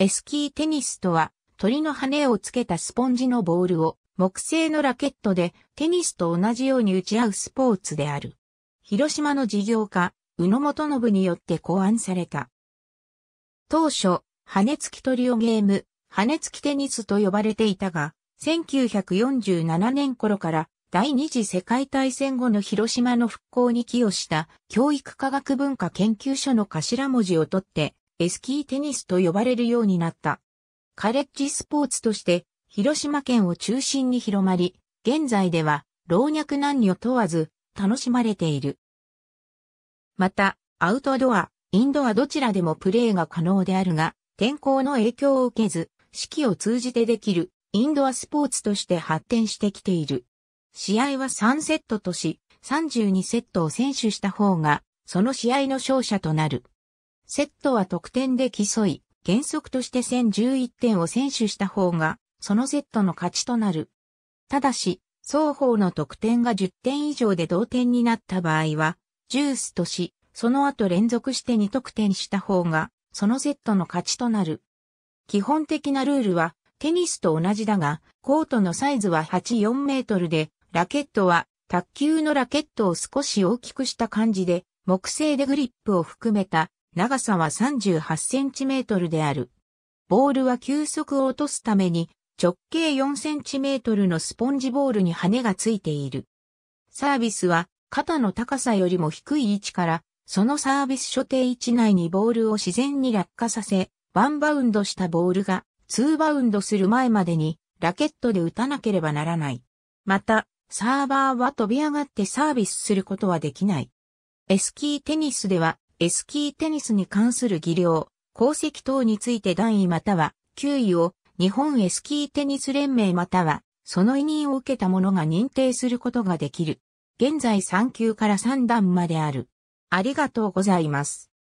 エスキーテニスとは、鳥の羽をつけたスポンジのボールを木製のラケットでテニスと同じように打ち合うスポーツである。広島の事業家、宇野元信によって考案された。当初、羽付きトリオゲーム、羽付きテニスと呼ばれていたが、1947年頃から第二次世界大戦後の広島の復興に寄与した教育科学文化研究所の頭文字を取ってエスキーテニスと呼ばれるようになった。カレッジスポーツとして広島県を中心に広まり、現在では老若男女問わず楽しまれている。また、アウトドア、インドアどちらでもプレーが可能であるが、天候の影響を受けず、四季を通じてできるインドアスポーツとして発展してきている。試合は3セットとし、32セットを選手した方が、その試合の勝者となる。セットは得点で競い、原則として1011点を選手した方が、そのセットの勝ちとなる。ただし、双方の得点が10点以上で同点になった場合は、ジュースとし、その後連続して2得点した方が、そのセットの勝ちとなる。基本的なルールは、テニスと同じだが、コートのサイズは84メートルで、ラケットは、卓球のラケットを少し大きくした感じで、木製でグリップを含めた長さは38センチメートルである。ボールは急速を落とすために直径4センチメートルのスポンジボールに羽がついている。サービスは肩の高さよりも低い位置からそのサービス所定位置内にボールを自然に落下させ、ワンバウンドしたボールがツーバウンドする前までにラケットで打たなければならない。また、サーバーは飛び上がってサービスすることはできない。エスキーテニスではエスキーテニスに関する技量、功績等について段位または9位を日本エスキーテニス連盟またはその委任を受けた者が認定することができる。現在3級から3段まである。ありがとうございます。